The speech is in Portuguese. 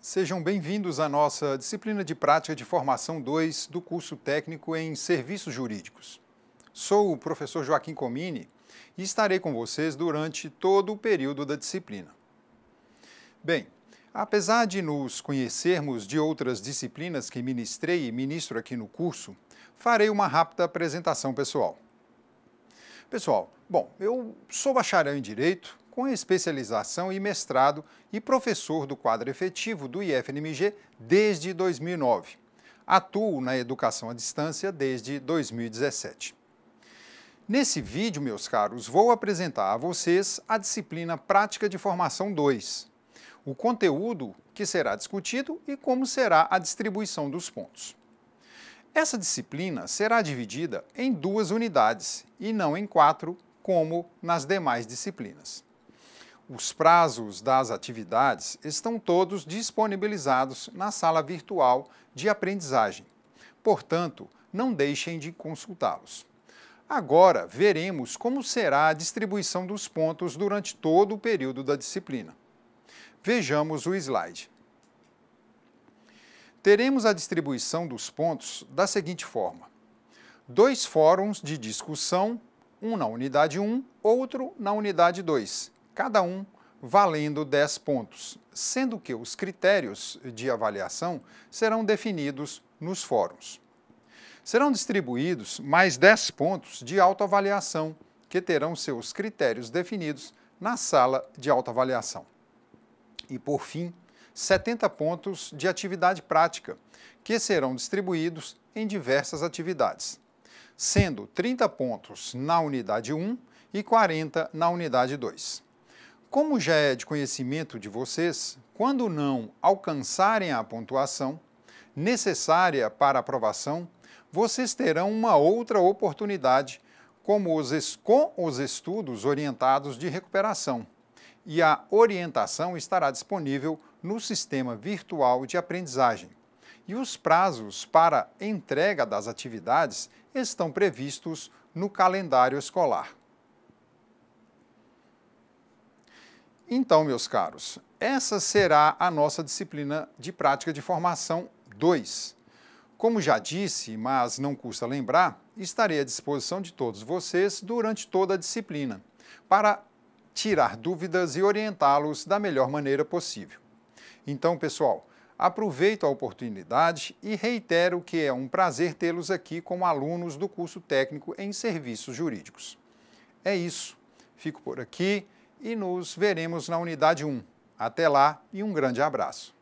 Sejam bem-vindos à nossa disciplina de prática de formação 2 do curso técnico em serviços jurídicos. Sou o professor Joaquim Comini e estarei com vocês durante todo o período da disciplina. Bem, apesar de nos conhecermos de outras disciplinas que ministrei e ministro aqui no curso, farei uma rápida apresentação pessoal. Pessoal, bom, eu sou bacharel em Direito, com especialização e mestrado e professor do quadro efetivo do IFNMG desde 2009. Atuo na educação à distância desde 2017. Nesse vídeo, meus caros, vou apresentar a vocês a disciplina Prática de Formação 2, o conteúdo que será discutido e como será a distribuição dos pontos. Essa disciplina será dividida em duas unidades e não em quatro, como nas demais disciplinas. Os prazos das atividades estão todos disponibilizados na sala virtual de aprendizagem. Portanto, não deixem de consultá-los. Agora veremos como será a distribuição dos pontos durante todo o período da disciplina. Vejamos o slide. Teremos a distribuição dos pontos da seguinte forma: dois fóruns de discussão, um na unidade 1, outro na unidade 2, cada um valendo 10 pontos, sendo que os critérios de avaliação serão definidos nos fóruns. Serão distribuídos mais 10 pontos de autoavaliação, que terão seus critérios definidos na sala de autoavaliação. E, por fim, 70 pontos de atividade prática, que serão distribuídos em diversas atividades, sendo 30 pontos na unidade 1 e 40 na unidade 2. Como já é de conhecimento de vocês, quando não alcançarem a pontuação necessária para aprovação, vocês terão uma outra oportunidade como os, com os estudos orientados de recuperação. E a orientação estará disponível no sistema virtual de aprendizagem. E os prazos para entrega das atividades estão previstos no calendário escolar. Então, meus caros, essa será a nossa disciplina de prática de formação 2. Como já disse, mas não custa lembrar, estarei à disposição de todos vocês durante toda a disciplina, para tirar dúvidas e orientá-los da melhor maneira possível. Então, pessoal, aproveito a oportunidade e reitero que é um prazer tê-los aqui como alunos do curso técnico em serviços jurídicos. É isso. Fico por aqui e nos veremos na unidade 1. Até lá e um grande abraço.